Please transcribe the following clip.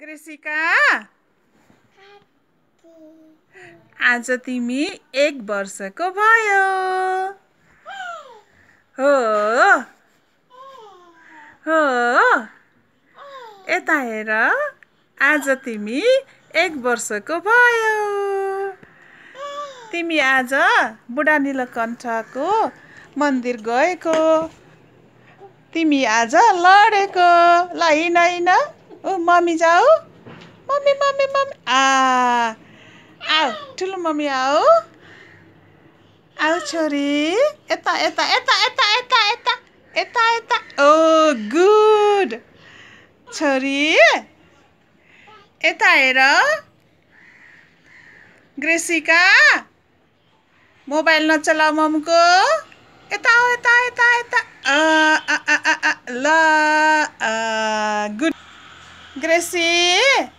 ग्रेसिका आज तिमी एक वर्षको भयो हो हो यता हेर आज तिमी एक वर्षको भयो तिमी आज बुढा नीलकण्ठको मन्दिर गएको तिमी आज लडेको ल हिँड हिँड ओ मम्मी जाओ मम्मी मम्मी मम्मी आ आ ठुलो मम्मी आओ आओ छोरी यता यता यता यता यता यता यता यता ओ गुड छोरी यता हेर ग्रेसिका मोबाइल नचलाऊ ममको यता आऊ यता यता यता ल गुड Gracie!